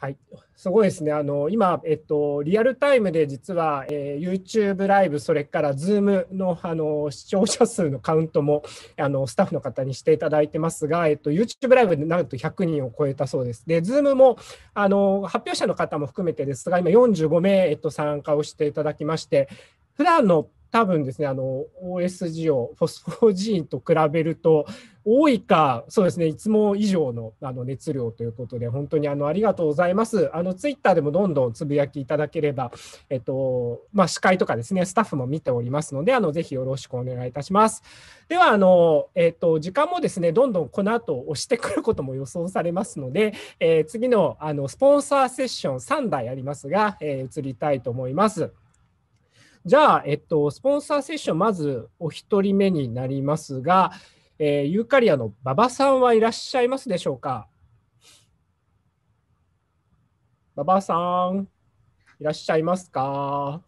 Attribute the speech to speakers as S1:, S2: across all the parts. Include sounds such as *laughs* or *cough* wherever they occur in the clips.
S1: はい、すごいですね。あの今、えっと、リアルタイムで実は、えー、YouTube ライブ、それから Zoom のあの視聴者数のカウントもあのスタッフの方にしていただいてますが、えっと、YouTube ライブでなんと100人を超えたそうです。で、Zoom もあの発表者の方も含めてですが、今45名、えっと、参加をしていただきまして、普段の多分ですね、あの、OSG をフォスフォージーンと比べると、多いか、そうですね、いつも以上のあの熱量ということで、本当にあのありがとうございます。あのツイッターでもどんどんつぶやきいただければ、えっとまあ、司会とかですね、スタッフも見ておりますので、あのぜひよろしくお願いいたします。では、あのえっと、時間もですね、どんどんこの後押してくることも予想されますので、えー、次のあのスポンサーセッション3台ありますが、えー、移りたいと思います。じゃあ、えっと、スポンサーセッション、まずお一人目になりますが、えー、ユーカリアの馬場さんはいらっしゃいますでしょうか馬場さん、いらっしゃいますか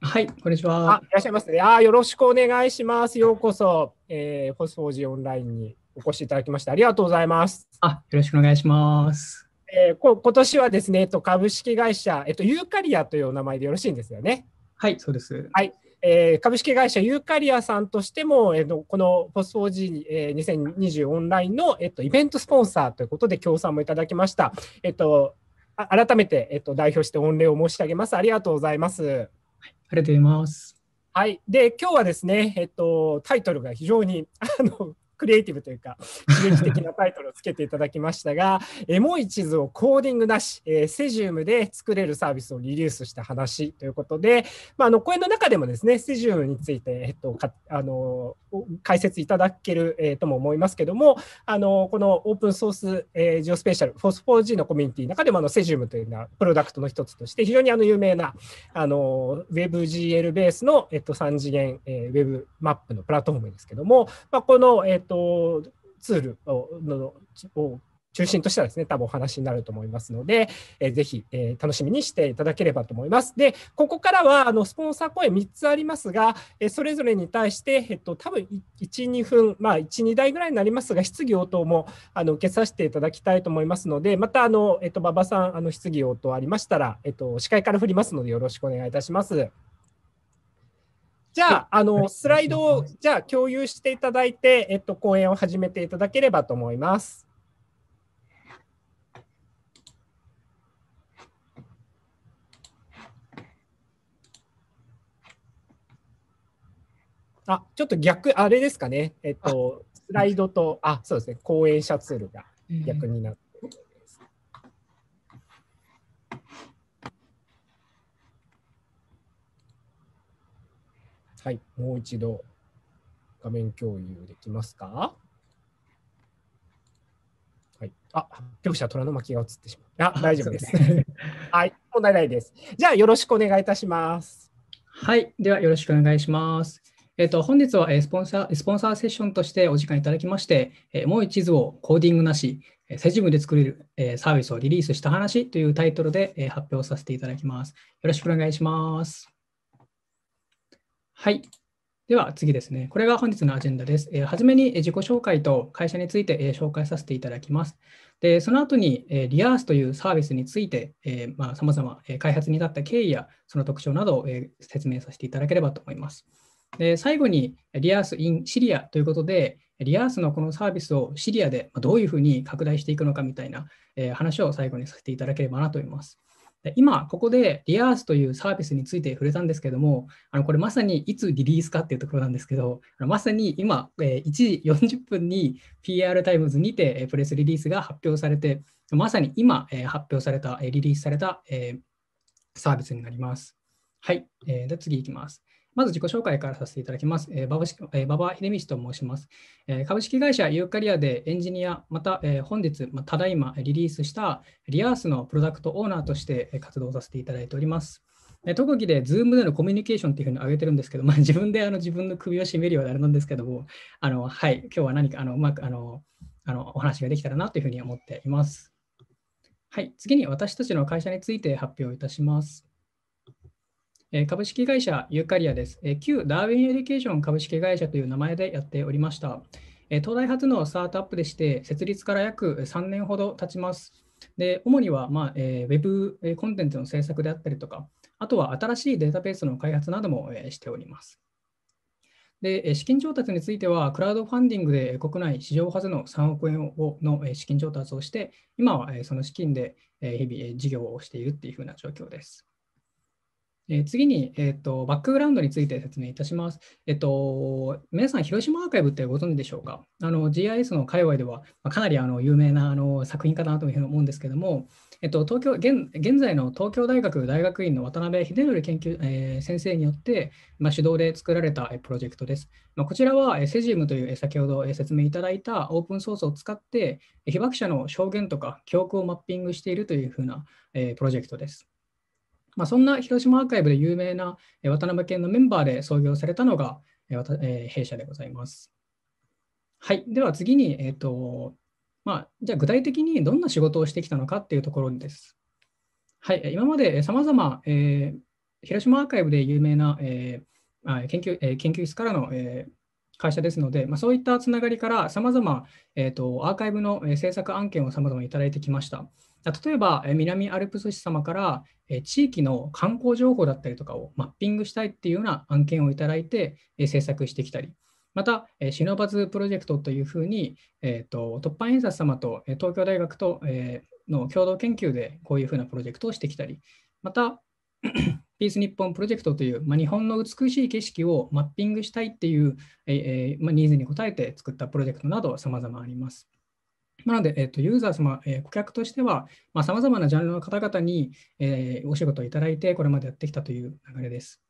S1: はい、こんにちは。いらっしゃいますね。あよろしくお願いします。ようこそ、えー、ホスフォージオンラインにお越しいただきまして、ありがとうございます。
S2: あよろしくお願いしま
S1: す。えー、こ今年はですね、えっと、株式会社、えっと、ユーカリアというお名前でよろしいんですよね。はい、そうです。はい。えー、株式会社ユーカリアさんとしても、えー、このポォスフォーえ G2020 オンラインの、えっと、イベントスポンサーということで協賛もいただきました。えっと、改めて、えっと、代表して御礼を申し上げます。ありがとうございます。はい、ありがとうございます。はい。で、今日はですね、えっと、タイトルが非常に、あの、クリエイティブというか、刺激的なタイトルをつけていただきましたが、*laughs* エモい地図をコーディングなし、えー、セジウムで作れるサービスをリリースした話ということで、まあ、あの講演の中でもですね、セジウムについて、えっと、かあの解説いただける、えー、とも思いますけども、あのこのオープンソース、えー、ジオスペシャル、フォス 4G のコミュニティの中でもあのセジウムというのはプロダクトの一つとして、非常にあの有名なあの WebGL ベースの、えっと、3次元、えー、ウェブマップのプラットフォームですけども、まあ、この、えっと、ツールをのを中心としたですね、多分お話になると思いますので、えー、ぜひ、えー、楽しみにしていただければと思います。で、ここからはあのスポンサー公演3つありますが、えー、それぞれに対して、えっと、多分1、2分、まあ、1、2台ぐらいになりますが、質疑応答もあの受けさせていただきたいと思いますので、また、あの、えっと、馬場さん、あの質疑応答ありましたら、えっと、司会から振りますので、よろしくお願いいたします。じゃあ、あの、スライドを、じゃあ、共有していただいて、えっと、講演を始めていただければと思います。あ、ちょっと逆、あれですかね。えっと、スライドと、あ、そうですね、講演者ツールが逆になって。はい、もう一度画面共有できますかはい。あ、発者、虎の巻が映ってしまう。あ、大丈夫です。*laughs* はい、問題ないです。じゃあ、よろしくお願いいたします。
S2: はい、ではよろしくお願いします。えっ、と、本日はスポンサー、スポンサーセッションとしてお時間いただきまして、えもう一図をコーディングなし、セジムで作れる、えサービスをリリースした話というタイトルで、え発表させていただきます。よろしくお願いします。はい。では次ですね。これが本日のアジェンダです。えー、初めに自己紹介と会社について、えー、紹介させていただきます。でその後に、えー、リアースというサービスについて、えーまあ、様々、えー、開発に至った経緯やその特徴などを、えー、説明させていただければと思います。で最後に、リアース in シリアということで、リアースのこのサービスをシリアでどういうふうに拡大していくのかみたいな、えー、話を最後にさせていただければなと思います。で今、ここで Rears というサービスについて触れたんですけども、あのこれまさにいつリリースかっていうところなんですけど、まさに今、え1時40分に PR タイムズにて、えプレスリリースが発表されて、まさに今、え発表された、えリリースされた、えサービスになります。はい、えー、で次いきます。まず自己紹介からさせていただきます。え馬場え秀道と申します、え株式会社ユーカリアでエンジニア、また、え本日、まあ、ただいまリリースしたリアースのプロダクトオーナーとして活動させていただいております。特技で Zoom でのコミュニケーションっていうふうに挙げてるんですけど、まあ、*laughs* 自分であの自分の首を絞めるようになるんですけども、あのはい、今日は何かあのうまくあのあのお話ができたらなというふうに思っています。はい、次に私たちの会社について発表いたします。え株式会社ユーカリアです、え旧ダーウィンエデュケーション株式会社という名前でやっておりました。え東大発のスタートアップでして、設立から約3年ほど経ちます。で主には、まあえー、ウェブコンテンツの制作であったりとか、あとは新しいデータベースの開発なども、えしております。で資金調達については、クラウドファンディングで国内史上初の3億円をの資金調達をして、今はその資金で日々事業をしているというふうな状況です。えー、次に、えーと、バックグラウンドについて説明いたします。えっ、ー、と、皆さん、広島アーカイブってご存知でしょうかあの ?GIS の界隈では、まあ、かなりあの有名なあの作品かなというふうに思うんですけども、えっ、ー、と、東京現現在の東京大学大学院の渡辺秀則研究、えー、先生によって、まあ、主導で作られたプロジェクトです。まあ、こちらは、セジウムという、先ほど説明いただいたオープンソースを使って、被爆者の証言とか記憶をマッピングしているというふうな、えプロジェクトです。まあ、そんな広島アーカイブで有名な渡辺県のメンバーで創業されたのが、え弊社でございます。はい、では次に、えーとまあ、じゃあ具体的にどんな仕事をしてきたのかっていうところです。はい、今までさまざま広島アーカイブで有名な、えー、研究、え研究室からの、えー会社ですので、まあ、そういったつながりからさまざまアーカイブの制作案件をさまざまいただいてきました。例えば、南アルプス市様から地域の観光情報だったりとかをマッピングしたいっていうような案件をいただいて制作してきたり、また、シノバズプロジェクトというふうに、えーと、突破印刷様と東京大学と、えの共同研究でこういうふうなプロジェクトをしてきたり、またピース日本プロジェクトという、まあ、日本の美しい景色をマッピングしたいっていう、えー、まあ、ニーズに応えて作ったプロジェクトなど様々あります。なので、えっと、ユーザー様、えー、顧客としては、さまざ、あ、まなジャンルの方々に、えー、お仕事をいただいて、これまでやってきたという流れです。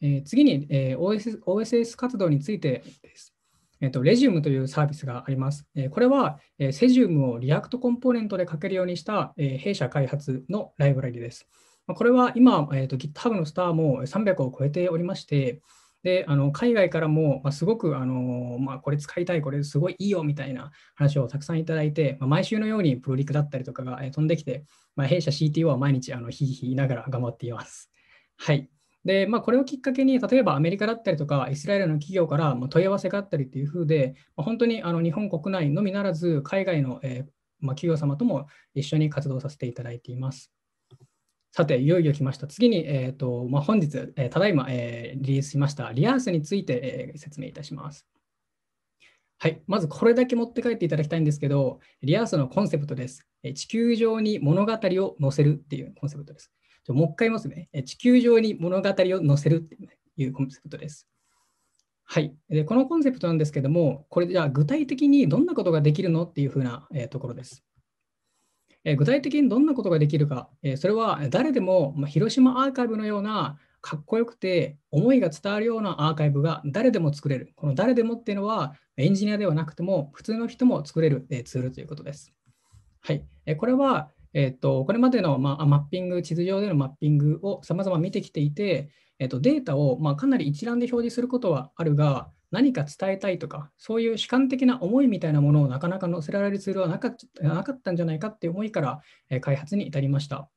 S2: えー、次に、え OS、OSS 活動についてです。えっと、レジウムというサービスがあります。えこれは、えセジウムをリアクトコンポーネントで書けるようにした、え弊社開発のライブラリです。これは今、えーと、GitHub のスターも300を超えておりまして、であの海外からも、まあ、すごくあの、まあ、これ使いたい、これすごいいいよみたいな話をたくさんいただいて、まあ、毎週のようにプロリクだったりとかが、えー、飛んできて、まあ、弊社 CTO は毎日あのひいひい言いながら頑張っています。はい。で、まあ、これをきっかけに、例えばアメリカだったりとか、イスラエルの企業から問い合わせがあったりというふうで、まあ、本当にあの日本国内のみならず、海外の、えーまあ、企業様とも一緒に活動させていただいています。さて、いよいよ来ました。次に、えーとまあ、本日、えー、ただいま、えー、リリースしましたリアースについて、えー、説明いたします。はい、まずこれだけ持って帰っていただきたいんですけど、リアースのコンセプトです。地球上に物語を載せるっていうコンセプトです。じゃもう一回言いますね。地球上に物語を載せるっていうコンセプトです。はい、でこのコンセプトなんですけども、これじゃあ具体的にどんなことができるのっていうふうな、えところです。え具体的にどんなことができるか、えそれは誰でも、ま広島アーカイブのようなかっこよくて思いが伝わるようなアーカイブが誰でも作れる。この誰でもっていうのはエンジニアではなくても普通の人も作れるツールということです。はい、これは、えー、とこれまでの、まマッピング、地図上でのマッピングを様々見てきていて、えー、とデータを、まかなり一覧で表示することはあるが、何か伝えたいとか、そういう主観的な思いみたいなものをなかなか載せられるツールはなかったんじゃないかっていう思いから開発に至りました。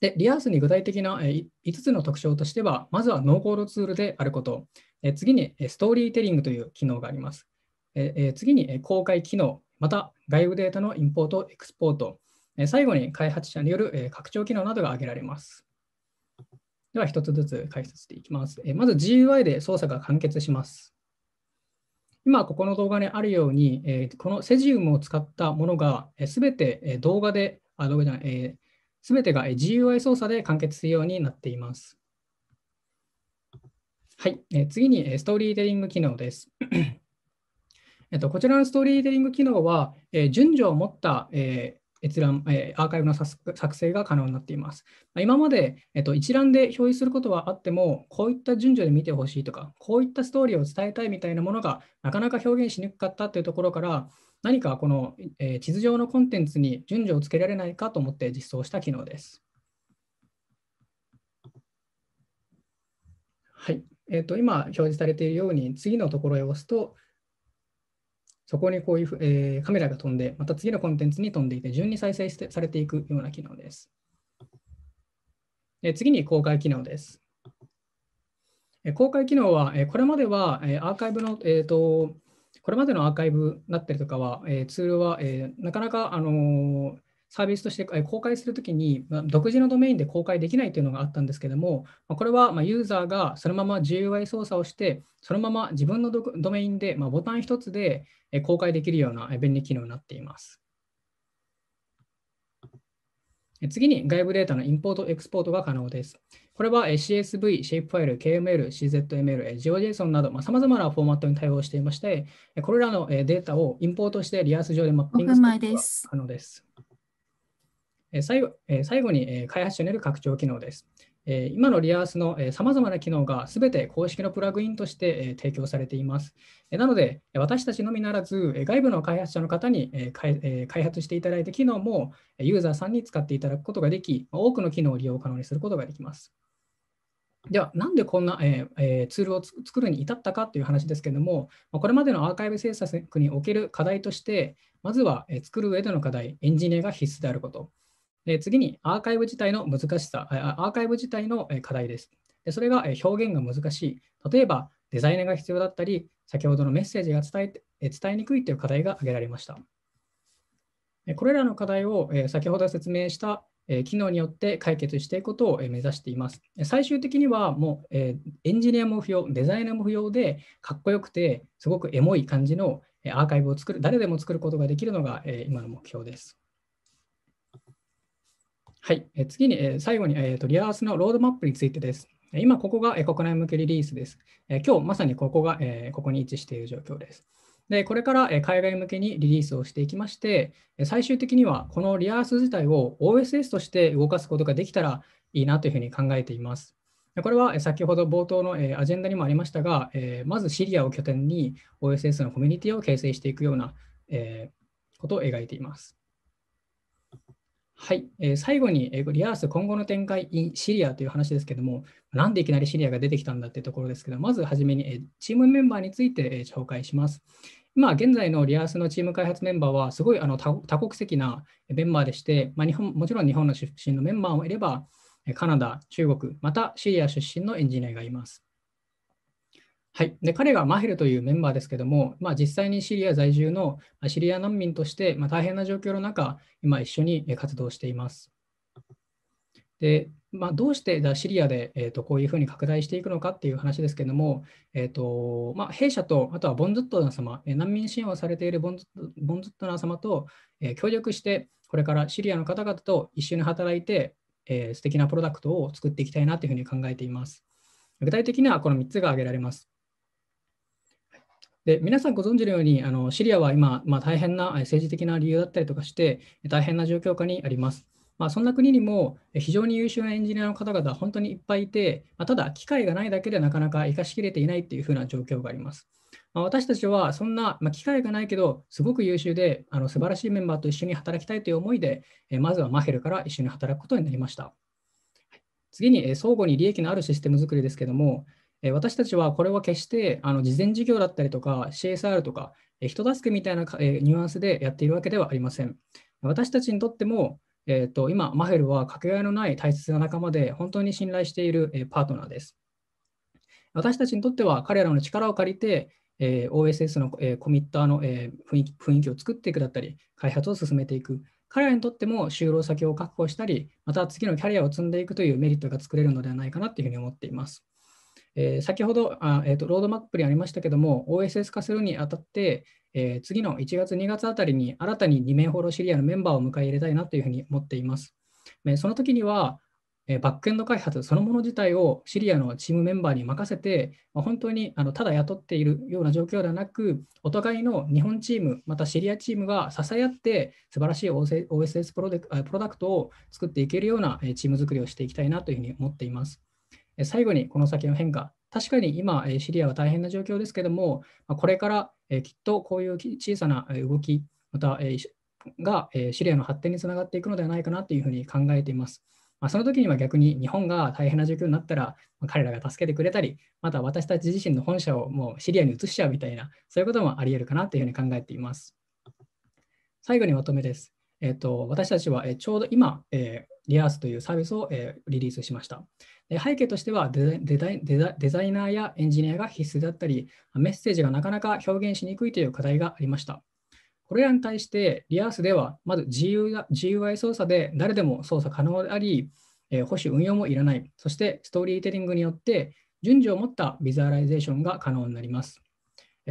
S2: で、リアースに具体的な5つの特徴としては、まずはノーコードツールであること、次にストーリーテリングという機能があります。次に公開機能、また外部データのインポート、エクスポート、最後に開発者による拡張機能などが挙げられます。では、一つずつ解説していきます。えまず GUI で操作が完結します。今、ここの動画にあるように、えこのセジウムを使ったものが、す、べ、て動画で、あ、動画じゃない、す、べ、てが GUI 操作で完結するようになっています。はい、え次に、ストーリーテリング機能です。えっと、こちらのストーリーテリング機能は、え順序を持った、え閲覧、えー、アーカイブの作成が可能になっています。今まで、えっと、一覧で表示することはあっても、こういった順序で見てほしいとか、こういったストーリーを伝えたいみたいなものがなかなか表現しにくかったというところから、何かこの、えー、地図上のコンテンツに順序をつけられないかと思って実装した機能です。はい。えー、と今表示されているように次のところへ押すとそこにこういうふ、えー、カメラが飛んで、また次のコンテンツに飛んでいて、順に再生してされていくような機能です。え次に公開機能です。え公開機能は、えこれまでは、えアーカイブの、えーと、これまでのアーカイブだったりとかは、えツールは、えなかなか、あのサービスとして公開するときに、まあ、独自のドメインで公開できないというのがあったんですけども、まあ、これはまユーザーがそのまま GUI 操作をして、そのまま自分のドメインで、まあ、ボタン1つで公開できるような便利機能になっています。次に外部データのインポート、エクスポートが可能です。これは CSV、シェイプファイル、KML、CZML、GeoJSON などさまざ、まなフォーマットに対応していまして、これらのデータをインポートしてリアース上でマッピングすることが可能です。最後最後に開発者による拡張機能です。今のリアースのさまざまな機能がすべて公式のプラグインとして提供されています。なので、私たちのみならず、外部の開発者の方に開発していただいた機能もユーザーさんに使っていただくことができ、多くの機能を利用可能にすることができます。では、なんでこんな、えツールを作るに至ったかという話ですけれども、これまでのアーカイブ制作における課題として、まずは、え作る上での課題、エンジニアが必須であること。え次にアーカイブ自体の難しさ、アーカイブ自体の課題です。でそれが表現が難しい。例えばデザイナーが必要だったり、先ほどのメッセージが伝え伝えにくいという課題が挙げられました。これらの課題を先ほど説明した機能によって解決していくことを目指しています。最終的にはもうエンジニアも不要、デザイナーも不要で、かっこよくて、すごくエモい感じのアーカイブを作る、誰でも作ることができるのが今の目標です。はい、次に、え最後に、えと、リアースのロードマップについてです。今、ここが、え国内向けリリースです。え今日、まさにここが、えここに位置している状況です。で、これから、え海外向けにリリースをしていきまして、最終的にはこのリアース自体を OSS として動かすことができたらいいなというふうに考えています。これは先ほど冒頭のアジェンダにもありましたが、まずシリアを拠点に OSS のコミュニティを形成していくようなことを描いています。はい、えー、最後に、えー、リアース今後の展開シリアという話ですけども、なんでいきなりシリアが出てきたんだってところですけど、まずはじめに、えー、チームメンバーについて、えー、紹介します。今、現在のリアースのチーム開発メンバーは、すごいあの多国籍なメンバーでして、まあ、日本もちろん日本の出身のメンバーもいれば、カナダ、中国、またシリア出身のエンジニアがいます。はい、で彼がマヘルというメンバーですけども、まあ、実際にシリア在住のシリア難民として、まあ、大変な状況の中、今一緒に活動しています。でまあ、どうしてシリアで、えー、とこういうふうに拡大していくのかっていう話ですけども、えーとまあ、弊社とあとはボンズットナ様、難民支援をされているボンズボンズットナ様と、え協力して、これからシリアの方々と一緒に働いて、えー、素敵なプロダクトを作っていきたいなというふうに考えています。具体的にはこの3つが挙げられます。で皆さんご存知のようにあのシリアは今、まあ、大変な政治的な理由だったりとかして大変な状況下にあります。まあ、そんな国にも非常に優秀なエンジニアの方々本当にいっぱいいて、まあ、ただ機会がないだけでなかなか生かしきれていないというふうな状況があります。まあ、私たちはそんな、まあ、機会がないけどすごく優秀であの素晴らしいメンバーと一緒に働きたいという思いで、えまずはマヘルから一緒に働くことになりました。次に、え相互に利益のあるシステム作りですけども、え私たちはこれは決してあの事前事業だったりとか CSR とか、え人助けみたいな、えニュアンスでやっているわけではありません。私たちにとっても、えーと、今、マフェルはかけがえのない大切な仲間で本当に信頼している、えパートナーです。私たちにとっては彼らの力を借りて、え OSS の、えコミッターの、え雰囲気雰囲気を作っていくだったり、開発を進めていく。彼らにとっても就労先を確保したり、また次のキャリアを積んでいくというメリットが作れるのではないかなというふうに思っています。えー、先ほどあ、えーと、ロードマップにありましたけども、OSS 化するにあたって、えー、次の1月、2月あたりに新たに2名ほどシリアのメンバーを迎え入れたいなというふうに思っています。えその時には、えバックエンド開発そのもの自体をシリアのチームメンバーに任せて、ま本当にあのただ雇っているような状況ではなく、お互いの日本チーム、またシリアチームが支え合って、素晴らしい OSS プロダクトを作っていけるようなチーム作りをしていきたいなというふうに思っています。最後にこの先の変化、確かに今、シリアは大変な状況ですけども、これからきっとこういう小さな動き、またがシリアの発展につながっていくのではないかなというふうに考えています。まあ、その時には逆に日本が大変な状況になったら、まあ、彼らが助けてくれたり、また私たち自身の本社をもうシリアに移しちゃうみたいな、そういうこともあり得るかなというふうに考えています。最後にまとめです。えっと、私たちはちょうど今、えー、リアースというサービスを、えー、リリースしました。背景としてはデザイナーやエンジニアが必須だったり、メッセージがなかなか表現しにくいという課題がありました。これらに対して、リアースでは、まず GUI 操作で誰でも操作可能であり、えー、保守運用もいらない、そしてストーリーテリングによって順序を持ったビジュアライゼーションが可能になります。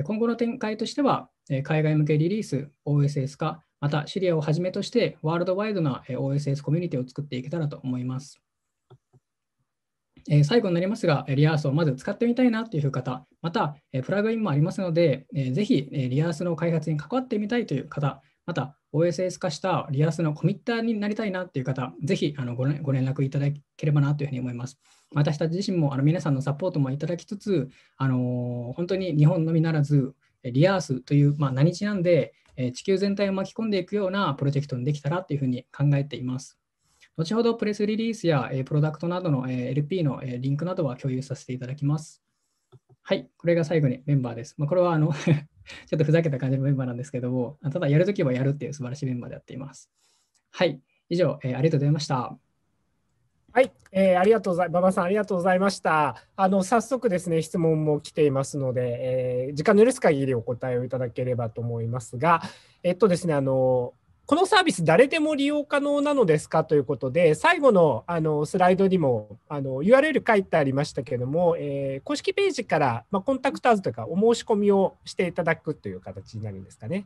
S2: 今後の展開としては、海外向けリリース、OSS 化、またシリアをはじめとしてワールドワイドな OSS コミュニティを作っていけたらと思います。え最後になりますが、リアースをまず使ってみたいなという方、また、えプラグインもありますので、えぜひ、えリアースの開発に関わってみたいという方、また OSS 化したリアースのコミッターになりたいなという方、ぜひあのごご連絡いただければなというふうに思います。私たち自身もあの皆さんのサポートもいただきつつ、あの本当に日本のみならず、リアースという、まあ、何日なんで、え地球全体を巻き込んでいくようなプロジェクトにできたらというふうに考えています。後ほどプレスリリースや、えプロダクトなどの、え LP の、えリンクなどは共有させていただきます。はい、これが最後にメンバーです。まあ、これはあの *laughs* ちょっとふざけた感じのメンバーなんですけども、ただやるときはやるっていう素晴らしいメンバーでやっています。はい、
S1: 以上、えありがとうございました。はい、えー、ありがとうござい馬場さんありがとうございました。あの早速ですね質問も来ていますので、えー、時間の許す限りお答えをいただければと思いますが、えっとですねあのこのサービス誰でも利用可能なのですかということで最後のあのスライドにもあの URL 書いてありましたけれども、えー、公式ページから、まあ、コンタクターズというかお申し込みをしていただくという形になるんですかね。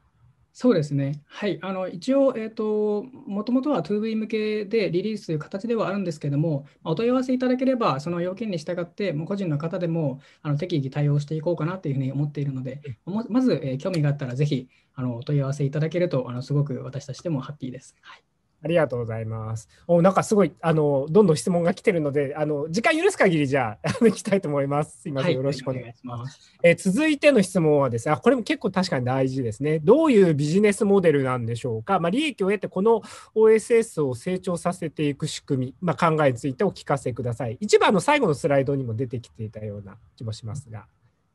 S1: そうですね。はい。あの、一応、えっ、ー、と、
S2: もともとは 2V 向けでリリースという形ではあるんですけども、お問い合わせいただければ、その要件に従って、もう個人の方でもあの適宜対応していこうかなというふうに思っているので、まず、えー、興味があったら、ぜひ、あの、お問い合わせいただけると、あの、すごく私たちでもハッピーです。はい。
S1: ありがとうございます。おなんかすごいあのどんどん質問が来てるのであの時間許す限りじゃあ *laughs* 行きたいと思います。すません、よろしくお願いします。え続いての質問はですねあこれも結構確かに大事ですね。どういうビジネスモデルなんでしょうか。まあ、利益を得てこの OSS を成長させていく仕組み、まあ、考えについてお聞かせください。一番の最後のスライドにも出てきていたような気もしますが、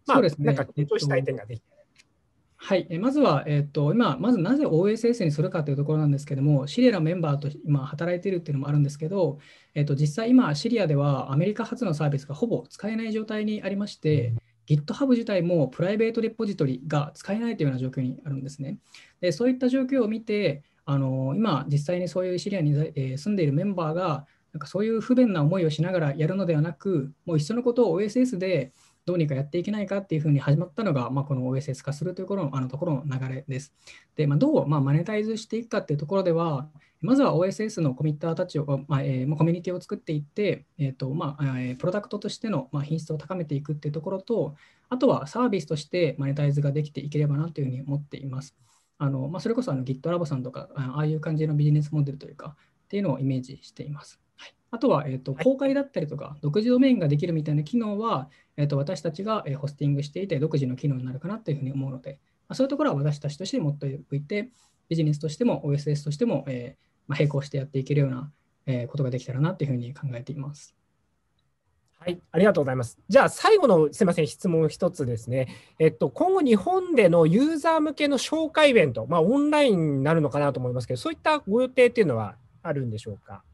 S1: まあ、ね、なんか緊張したい点ができた。
S2: はい、えまずは、えっと、今、まずなぜ OSS にするかというところなんですけども、シリアのメンバーと今働いているっていうのもあるんですけど、えっと、実際今、シリアではアメリカ発のサービスがほぼ使えない状態にありまして、GitHub 自体もプライベートレポジトリが使えないというような状況にあるんですね。でそういった状況を見て、あの今、実際にそういうシリアに、え住んでいるメンバーが、なんかそういう不便な思いをしながらやるのではなく、もういっそのことを OSS でどうにかやっていけないかっていうふうに始まったのが、まあ、この OSS 化するというところのあのところの流れです。で、まあ、どう、まあ、マネタイズしていくかっていうところでは、まずは OSS のコミッターたちを、まあえー、コミュニティを作っていって、えーとまあえー、プロダクトとしての、まあ、品質を高めていくっていうところと、あとはサービスとしてマネタイズができていければなというふうに思っています。あのまあ、それこそあの GitLab さんとか、ああいう感じのビジネスモデルというか、っていうのをイメージしています。あとは、えーと、公開だったりとか、独自ドメインができるみたいな機能は、えーと、私たちがホスティングしていて、独自の機能になるかなというふうに思うので、まあ、そういうところは私たちとして持っておいて、ビジネスとしても OSS としても、えー、まあ、並
S1: 行してやっていけるような、えー、ことができたらなというふうに考えています。はい、ありがとうございます。じゃあ、最後のすみません、質問1つですね。えっと、今後、日本でのユーザー向けの紹介イベント、まあ、オンラインになるのかなと思いますけど、そういったご予定っていうのはあるんでしょうか。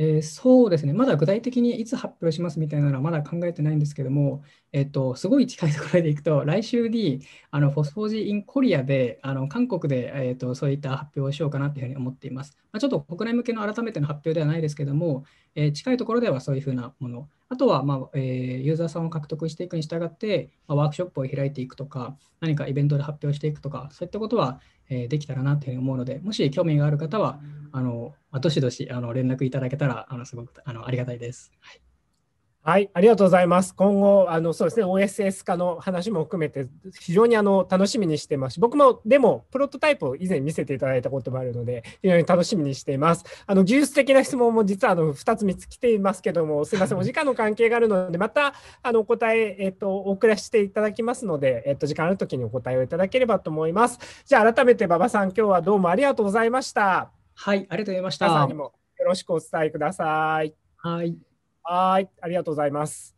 S1: えー、そうですね、まだ具体的にいつ発表しますみたい
S2: なのはまだ考えてないんですけども、えっと、すごい近いところでいくと、来週にあのフォスフォージ・イン・コリアで、あの韓国で、えっと、そういった発表をしようかなというふうに思っています。まあ、ちょっと国内向けの改めての発表ではないですけども、えー、近いところではそういうふうなもの、あとは、まあえー、ユーザーさんを獲得していくに従って、まあ、ワークショップを開いていくとか、何かイベントで発表していくとか、そういったことは、えできたらなというふうに思うので、もし興味がある方は、あ
S1: の、あ、どしどしあの連絡いただけたら、あのすごくあのありがたいです。はいはい、ありがとうございます。今後、あのそうですね、OSS 化の話も含めて、非常にあの楽しみにしてますし、僕もでも、プロトタイプを以前見せていただいたこともあるので、非常に楽しみにしています。あの技術的な質問も実はあの2つ、3つ来ていますけども、すみません、*laughs* お時間の関係があるので、またあのお答え、えっと、お送らせていただきますので、えっと、時間あるときにお答えをいただければと思います。じゃあ、改めて馬場さん、今日はどうもありがとうございました。はい、ありがとうございました。皆さんにもよろしくお伝えください。はい。はい、ありがとうございます。